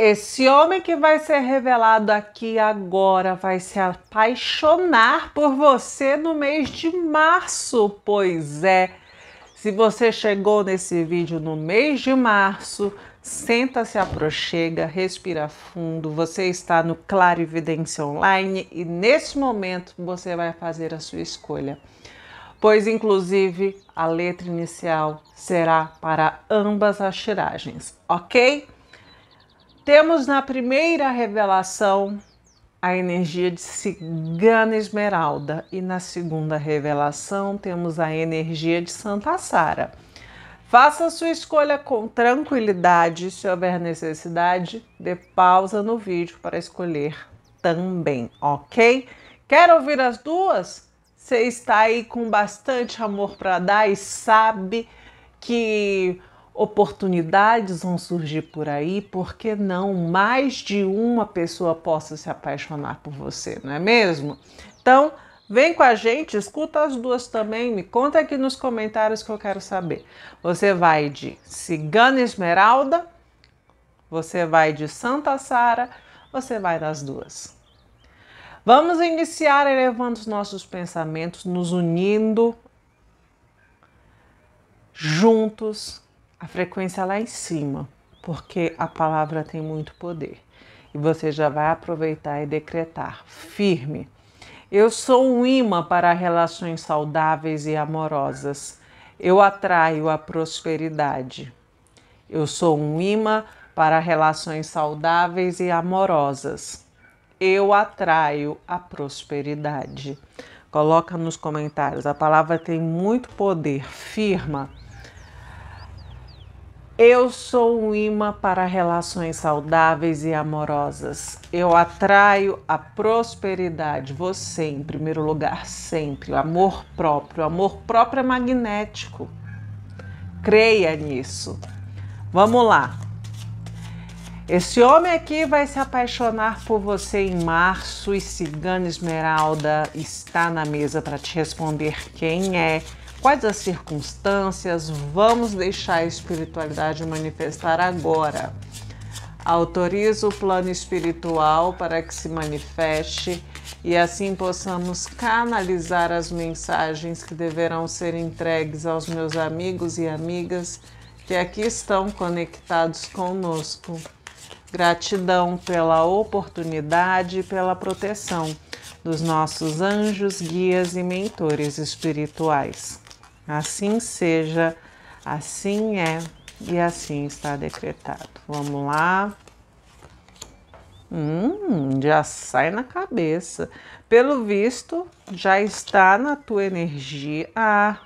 Esse homem que vai ser revelado aqui agora vai se apaixonar por você no mês de março, pois é. Se você chegou nesse vídeo no mês de março, senta, se aproxega, respira fundo. Você está no Claro Online e nesse momento você vai fazer a sua escolha. Pois inclusive a letra inicial será para ambas as tiragens, OK? Temos na primeira revelação a energia de Cigana Esmeralda e na segunda revelação temos a energia de Santa Sara. Faça sua escolha com tranquilidade, se houver necessidade, dê pausa no vídeo para escolher também, ok? Quer ouvir as duas? Você está aí com bastante amor para dar e sabe que oportunidades vão surgir por aí, por que não mais de uma pessoa possa se apaixonar por você, não é mesmo? Então, vem com a gente, escuta as duas também, me conta aqui nos comentários que eu quero saber. Você vai de Cigana Esmeralda, você vai de Santa Sara, você vai das duas. Vamos iniciar elevando os nossos pensamentos, nos unindo juntos a frequência lá é em cima, porque a palavra tem muito poder. E você já vai aproveitar e decretar firme. Eu sou um imã para relações saudáveis e amorosas. Eu atraio a prosperidade. Eu sou um imã para relações saudáveis e amorosas. Eu atraio a prosperidade. Coloca nos comentários. A palavra tem muito poder. Firma. Eu sou um imã para relações saudáveis e amorosas. Eu atraio a prosperidade, você em primeiro lugar, sempre. O amor próprio. O amor próprio é magnético. Creia nisso. Vamos lá. Esse homem aqui vai se apaixonar por você em março e Cigana Esmeralda está na mesa para te responder quem é Quais as circunstâncias? Vamos deixar a espiritualidade manifestar agora. Autorizo o plano espiritual para que se manifeste e assim possamos canalizar as mensagens que deverão ser entregues aos meus amigos e amigas que aqui estão conectados conosco. Gratidão pela oportunidade e pela proteção dos nossos anjos, guias e mentores espirituais. Assim seja, assim é e assim está decretado. Vamos lá. Hum, já sai na cabeça. Pelo visto, já está na tua energia. Ah.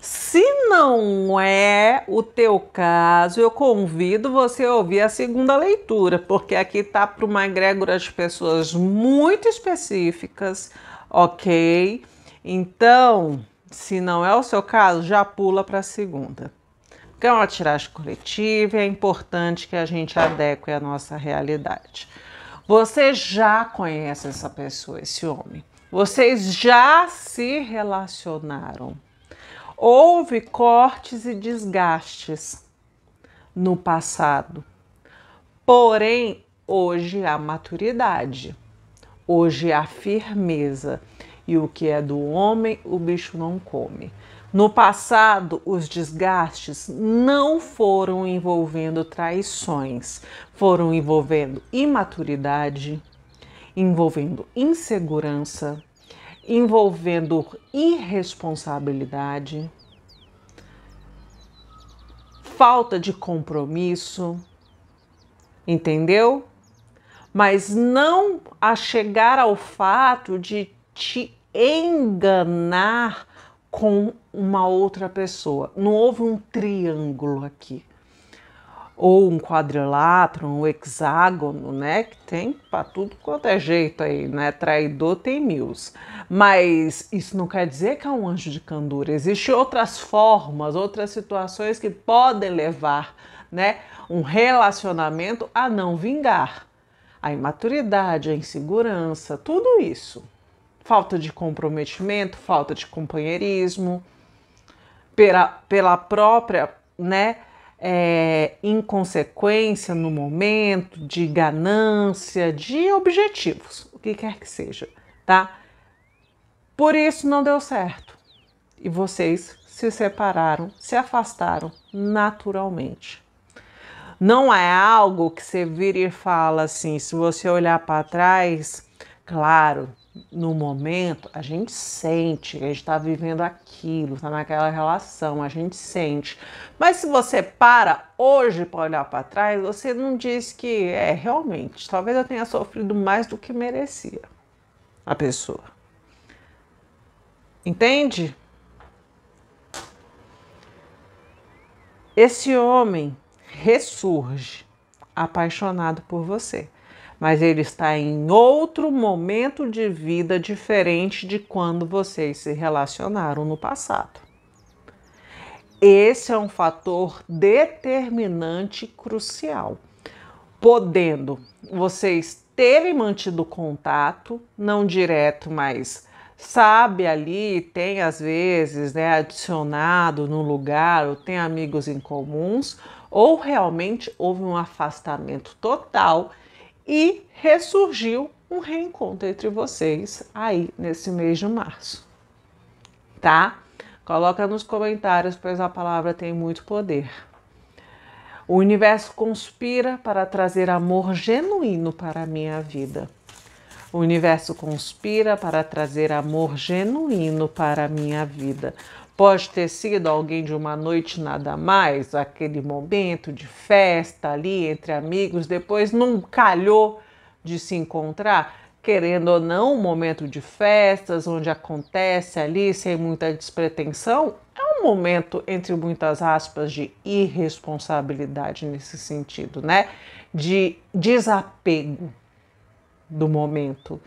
Se não é o teu caso, eu convido você a ouvir a segunda leitura, porque aqui está para uma egrégora de pessoas muito específicas, ok? Então, se não é o seu caso, já pula para a segunda. Porque é uma tiragem coletiva e é importante que a gente adeque a nossa realidade. Você já conhece essa pessoa, esse homem. Vocês já se relacionaram. Houve cortes e desgastes no passado. Porém, hoje há maturidade, hoje há firmeza e o que é do homem o bicho não come. No passado, os desgastes não foram envolvendo traições, foram envolvendo imaturidade, envolvendo insegurança, envolvendo irresponsabilidade, falta de compromisso, entendeu? Mas não a chegar ao fato de te enganar com uma outra pessoa. Não houve um triângulo aqui. Ou um quadrilátero, um hexágono, né? Que tem para tudo quanto é jeito aí, né? Traidor tem mil. Mas isso não quer dizer que é um anjo de candura. Existem outras formas, outras situações que podem levar, né? Um relacionamento a não vingar. A imaturidade, a insegurança, tudo isso falta de comprometimento, falta de companheirismo, pela, pela própria né, é, inconsequência no momento, de ganância, de objetivos, o que quer que seja, tá? Por isso não deu certo e vocês se separaram, se afastaram naturalmente. Não é algo que você vira e fala assim, se você olhar para trás, claro, no momento, a gente sente que a gente está vivendo aquilo, está naquela relação, a gente sente. Mas se você para hoje para olhar para trás, você não diz que é realmente, talvez eu tenha sofrido mais do que merecia a pessoa. Entende? Esse homem ressurge apaixonado por você mas ele está em outro momento de vida diferente de quando vocês se relacionaram no passado. Esse é um fator determinante crucial, podendo vocês terem mantido contato, não direto, mas sabe ali, tem às vezes, né, adicionado no lugar, ou tem amigos em comuns, ou realmente houve um afastamento total e ressurgiu um reencontro entre vocês aí nesse mês de março. Tá? Coloca nos comentários, pois a palavra tem muito poder. O universo conspira para trazer amor genuíno para a minha vida. O universo conspira para trazer amor genuíno para a minha vida. Pode ter sido alguém de uma noite nada mais, aquele momento de festa ali entre amigos, depois não calhou de se encontrar, querendo ou não, um momento de festas onde acontece ali sem muita despretensão, é um momento entre muitas aspas de irresponsabilidade nesse sentido, né? De desapego do momento.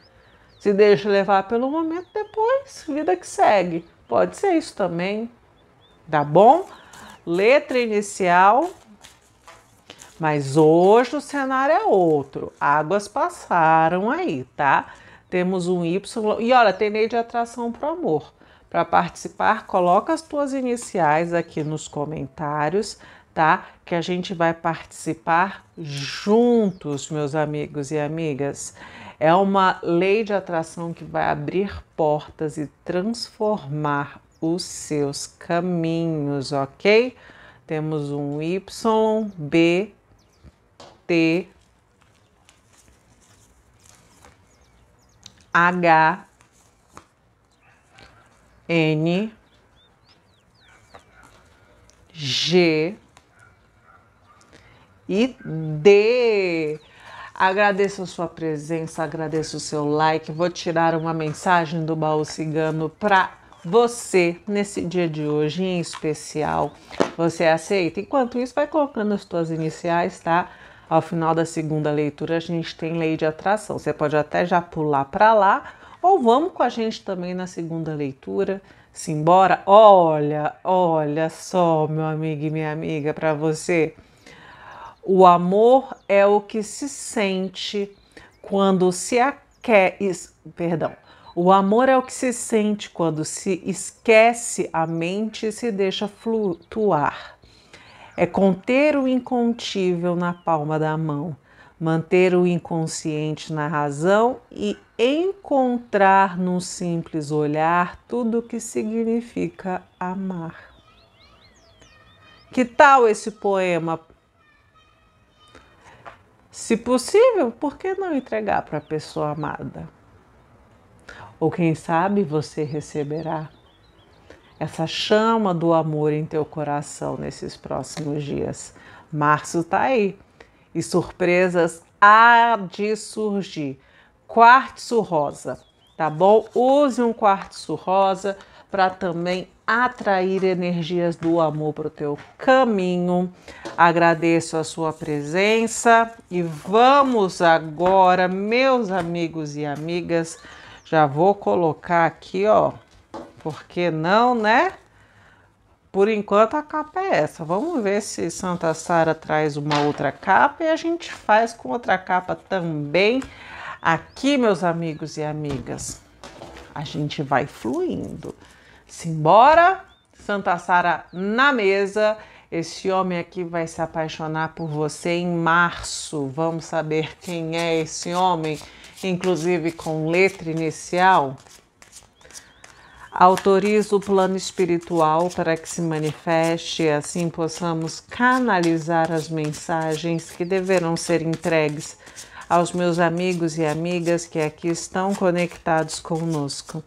Se deixa levar pelo momento depois, vida que segue. Pode ser isso também, tá bom? Letra inicial, mas hoje o cenário é outro. Águas passaram aí, tá? Temos um Y. E olha, tem lei de atração para amor. Para participar, coloca as tuas iniciais aqui nos comentários, tá? Que a gente vai participar juntos, meus amigos e amigas. É uma lei de atração que vai abrir portas e transformar os seus caminhos, ok? Temos um Y, B, T, H, N, G e D. Agradeço a sua presença, agradeço o seu like. Vou tirar uma mensagem do baú cigano para você nesse dia de hoje em especial. Você aceita? Enquanto isso, vai colocando as suas iniciais, tá? Ao final da segunda leitura, a gente tem lei de atração. Você pode até já pular para lá, ou vamos com a gente também na segunda leitura. Simbora. Olha, olha só, meu amigo e minha amiga, para você. O amor é o que se sente quando se aquece. Perdão. O amor é o que se sente quando se esquece a mente e se deixa flutuar. É conter o incontível na palma da mão, manter o inconsciente na razão e encontrar num simples olhar tudo o que significa amar. Que tal esse poema se possível, por que não entregar para a pessoa amada? Ou quem sabe você receberá essa chama do amor em teu coração nesses próximos dias. Março está aí e surpresas há de surgir. Quartzo rosa, tá bom? Use um quartzo rosa para também atrair energias do amor para o teu caminho. Agradeço a sua presença e vamos agora, meus amigos e amigas, já vou colocar aqui, ó, porque não, né? Por enquanto a capa é essa. Vamos ver se Santa Sara traz uma outra capa e a gente faz com outra capa também. Aqui, meus amigos e amigas, a gente vai fluindo. Simbora, Santa Sara na mesa. Esse homem aqui vai se apaixonar por você em março. Vamos saber quem é esse homem, inclusive com letra inicial. Autoriza o plano espiritual para que se manifeste e assim possamos canalizar as mensagens que deverão ser entregues aos meus amigos e amigas que aqui estão conectados conosco.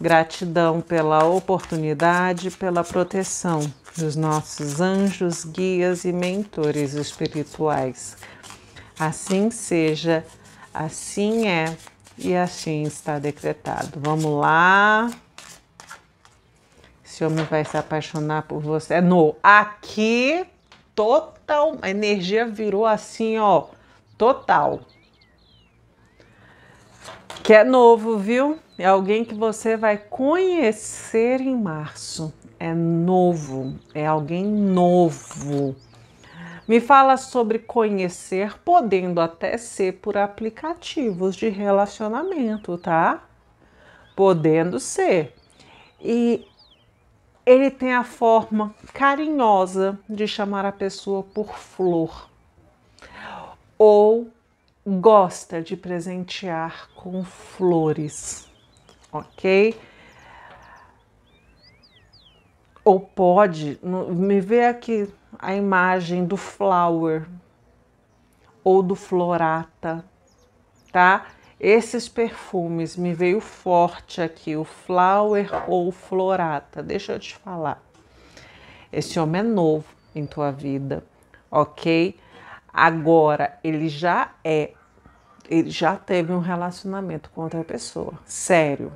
Gratidão pela oportunidade, pela proteção dos nossos anjos, guias e mentores espirituais. Assim seja, assim é e assim está decretado. Vamos lá. Esse homem vai se apaixonar por você. É no aqui, total. A energia virou assim, ó, total. Que é novo, viu? É alguém que você vai conhecer em março. É novo, é alguém novo. Me fala sobre conhecer, podendo até ser por aplicativos de relacionamento, tá? Podendo ser. E ele tem a forma carinhosa de chamar a pessoa por flor. Ou gosta de presentear com flores ok? Ou pode, me vê aqui a imagem do flower ou do florata, tá? Esses perfumes me veio forte aqui, o flower ou florata. Deixa eu te falar. Esse homem é novo em tua vida, ok? Agora ele já é, ele já teve um relacionamento com outra pessoa, sério.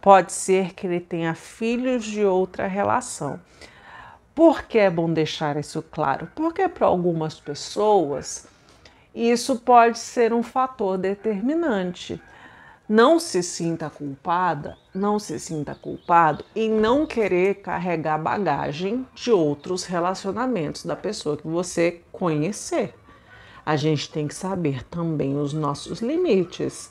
Pode ser que ele tenha filhos de outra relação. Por que é bom deixar isso claro? Porque para algumas pessoas isso pode ser um fator determinante. Não se sinta culpada, não se sinta culpado em não querer carregar bagagem de outros relacionamentos da pessoa que você conhecer. A gente tem que saber também os nossos limites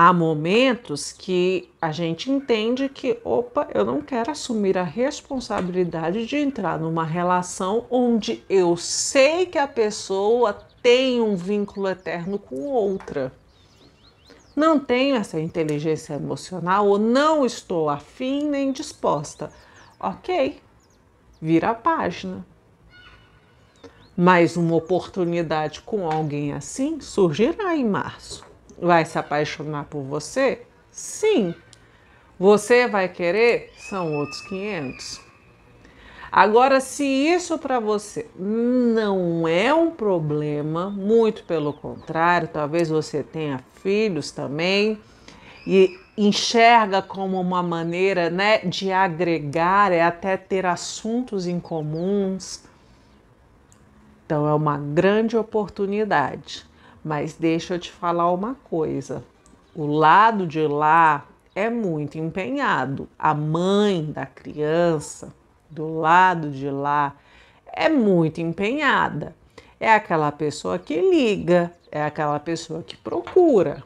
há momentos que a gente entende que, opa, eu não quero assumir a responsabilidade de entrar numa relação onde eu sei que a pessoa tem um vínculo eterno com outra. Não tenho essa inteligência emocional ou não estou afim nem disposta. Ok, vira a página. Mas uma oportunidade com alguém assim surgirá em março vai se apaixonar por você? Sim. Você vai querer? São outros 500. Agora, se isso para você não é um problema, muito pelo contrário, talvez você tenha filhos também e enxerga como uma maneira né, de agregar, é até ter assuntos em comuns. Então, é uma grande oportunidade. Mas deixa eu te falar uma coisa: o lado de lá é muito empenhado. A mãe da criança, do lado de lá, é muito empenhada. É aquela pessoa que liga, é aquela pessoa que procura.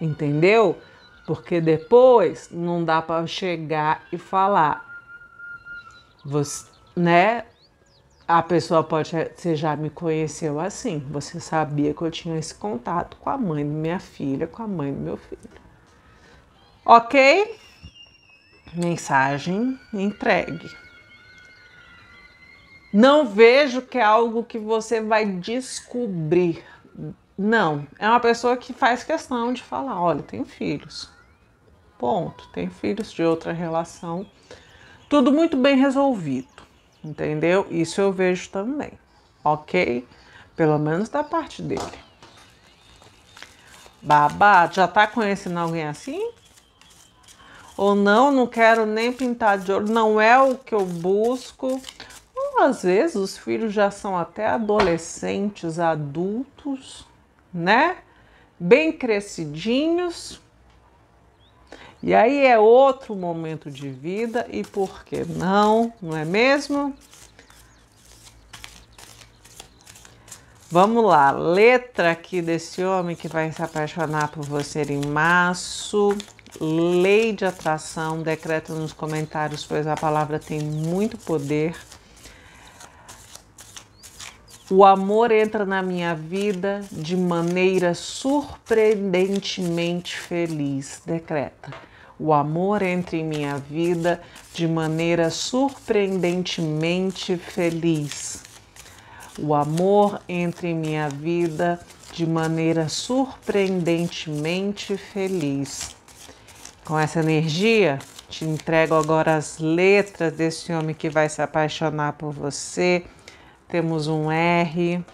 Entendeu? Porque depois não dá para chegar e falar, você, né? a pessoa pode. Eh, você já me conheceu assim. Você sabia que eu tinha esse contato com a mãe de minha filha, com a mãe do meu filho. Ok? Mensagem entregue. Não vejo que é algo que você vai descobrir. Não, é uma pessoa que faz questão de falar: olha, tenho filhos. Ponto. Tem filhos de outra relação. Tudo muito bem resolvido entendeu? Isso eu vejo também, ok? Pelo menos da parte dele. Babá, já tá conhecendo alguém assim? Ou não, não quero nem pintar de ouro, não é o que eu busco. Ou às vezes os filhos já são até adolescentes, adultos, né? Bem crescidinhos, e aí é outro momento de vida e por que não, não é mesmo? Vamos lá, letra aqui desse homem que vai se apaixonar por você em março. Lei de atração, decreta nos comentários, pois a palavra tem muito poder. O amor entra na minha vida de maneira surpreendentemente feliz, decreta. O amor entra em minha vida de maneira surpreendentemente feliz. O amor entra em minha vida de maneira surpreendentemente feliz. Com essa energia, te entrego agora as letras desse homem que vai se apaixonar por você. Temos um R,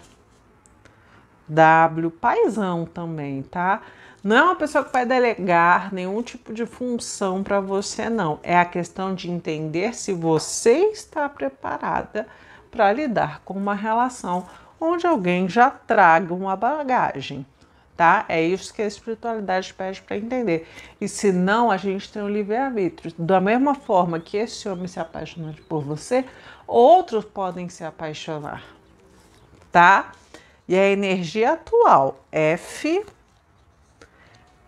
W, paisão também, tá? Não é uma pessoa que vai delegar nenhum tipo de função para você, não. É a questão de entender se você está preparada para lidar com uma relação onde alguém já traga uma bagagem, tá? É isso que a espiritualidade pede para entender. E se não, a gente tem o um livre-arbítrio. Da mesma forma que esse homem se apaixonou por você, outros podem se apaixonar, tá? E a energia atual, F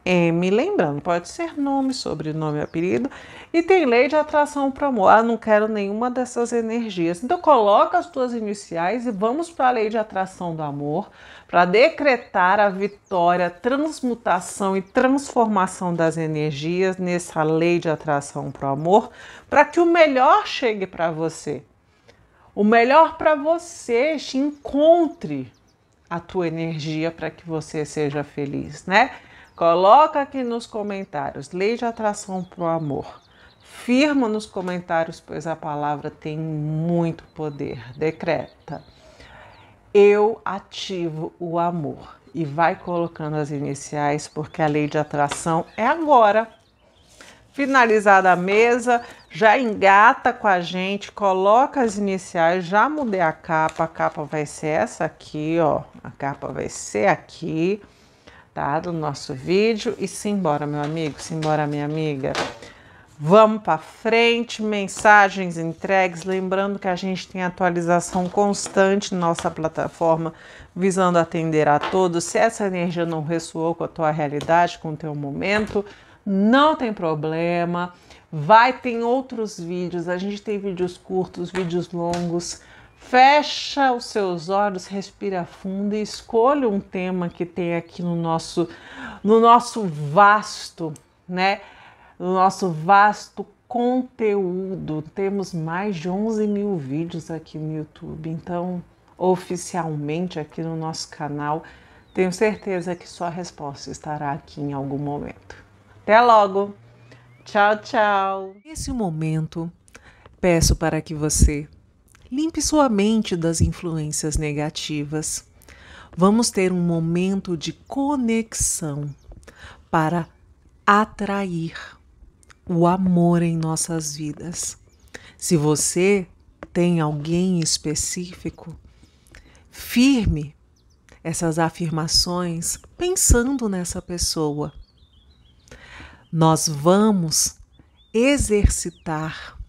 M, lembrando, pode ser nome, sobrenome, apelido, e tem lei de atração para amor. Ah, não quero nenhuma dessas energias. Então coloca as tuas iniciais e vamos para a lei de atração do amor, para decretar a vitória, transmutação e transformação das energias nessa lei de atração para o amor, para que o melhor chegue para você. O melhor para você te encontre a tua energia para que você seja feliz, né? Coloca aqui nos comentários, lei de atração para o amor. Firma nos comentários, pois a palavra tem muito poder. Decreta. Eu ativo o amor. E vai colocando as iniciais, porque a lei de atração é agora. Finalizada a mesa, já engata com a gente, coloca as iniciais, já mudei a capa, a capa vai ser essa aqui, ó. A capa vai ser aqui tá? do nosso vídeo. E simbora, meu amigo, simbora, minha amiga. Vamos para frente, mensagens entregues. Lembrando que a gente tem atualização constante nossa plataforma, visando atender a todos. Se essa energia não ressoou com a tua realidade, com o teu momento, não tem problema. Vai, tem outros vídeos. A gente tem vídeos curtos, vídeos longos Fecha os seus olhos, respira fundo e escolha um tema que tem aqui no nosso, no nosso vasto, né? No nosso vasto conteúdo. Temos mais de 11 mil vídeos aqui no YouTube, então oficialmente aqui no nosso canal. Tenho certeza que sua resposta estará aqui em algum momento. Até logo! Tchau, tchau! Nesse é momento, peço para que você Limpe sua mente das influências negativas. Vamos ter um momento de conexão para atrair o amor em nossas vidas. Se você tem alguém específico, firme essas afirmações pensando nessa pessoa. Nós vamos exercitar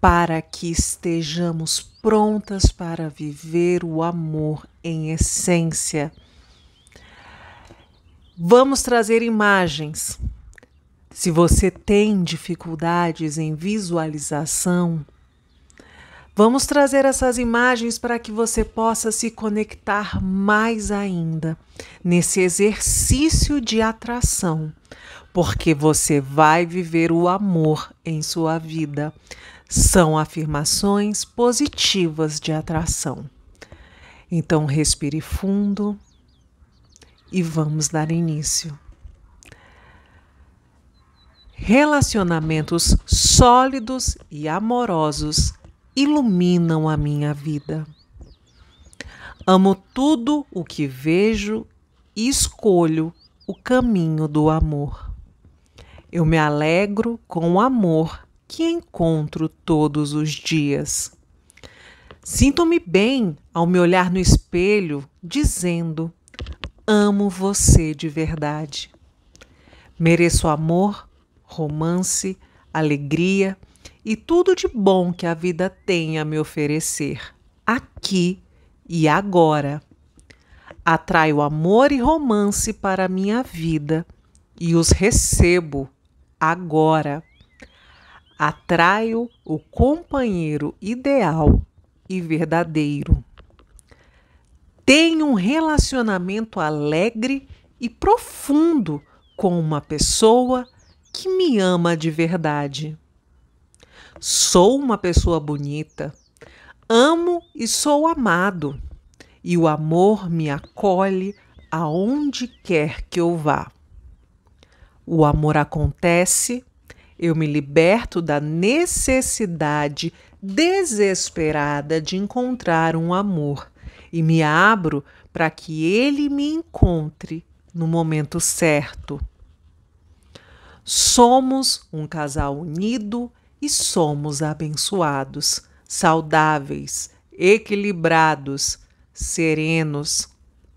para que estejamos prontas para viver o amor em essência. Vamos trazer imagens. Se você tem dificuldades em visualização, vamos trazer essas imagens para que você possa se conectar mais ainda nesse exercício de atração, porque você vai viver o amor em sua vida são afirmações positivas de atração. Então, respire fundo e vamos dar início. Relacionamentos sólidos e amorosos iluminam a minha vida. Amo tudo o que vejo e escolho o caminho do amor. Eu me alegro com o amor que encontro todos os dias. Sinto-me bem ao me olhar no espelho, dizendo: Amo você de verdade. Mereço amor, romance, alegria e tudo de bom que a vida tem a me oferecer, aqui e agora. Atraio amor e romance para a minha vida e os recebo agora atraio o companheiro ideal e verdadeiro. tenho um relacionamento alegre e profundo com uma pessoa que me ama de verdade. Sou uma pessoa bonita, amo e sou amado, e o amor me acolhe aonde quer que eu vá. O amor acontece eu me liberto da necessidade desesperada de encontrar um amor e me abro para que ele me encontre no momento certo. Somos um casal unido e somos abençoados, saudáveis, equilibrados, serenos,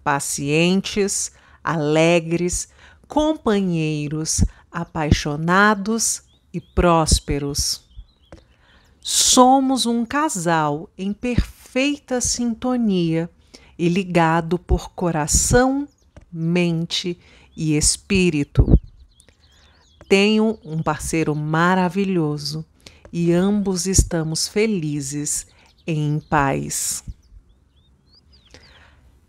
pacientes, alegres, companheiros, apaixonados, e prósperos. Somos um casal em perfeita sintonia e ligado por coração, mente e espírito. Tenho um parceiro maravilhoso e ambos estamos felizes e em paz.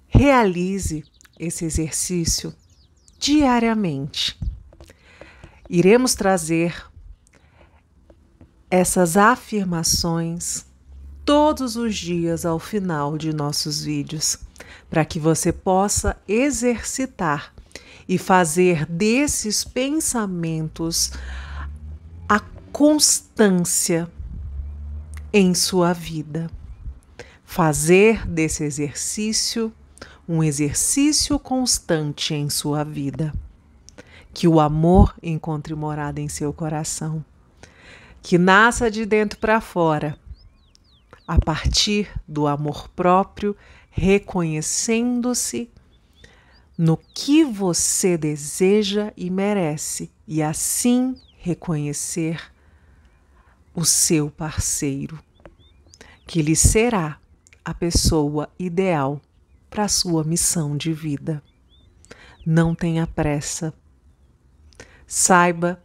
Realize esse exercício diariamente. Iremos trazer essas afirmações todos os dias ao final de nossos vídeos, para que você possa exercitar e fazer desses pensamentos a constância em sua vida. Fazer desse exercício um exercício constante em sua vida. Que o amor encontre morada em seu coração que nasça de dentro para fora, a partir do amor próprio, reconhecendo-se no que você deseja e merece, e assim reconhecer o seu parceiro, que lhe será a pessoa ideal para sua missão de vida. Não tenha pressa. Saiba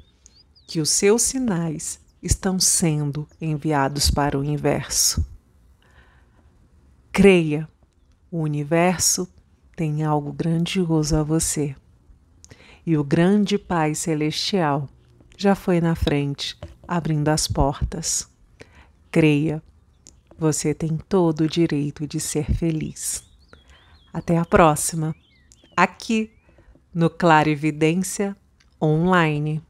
que os seus sinais estão sendo enviados para o inverso. Creia, o universo tem algo grandioso a você. E o grande Pai Celestial já foi na frente, abrindo as portas. Creia, você tem todo o direito de ser feliz. Até a próxima, aqui no Clarividência Online.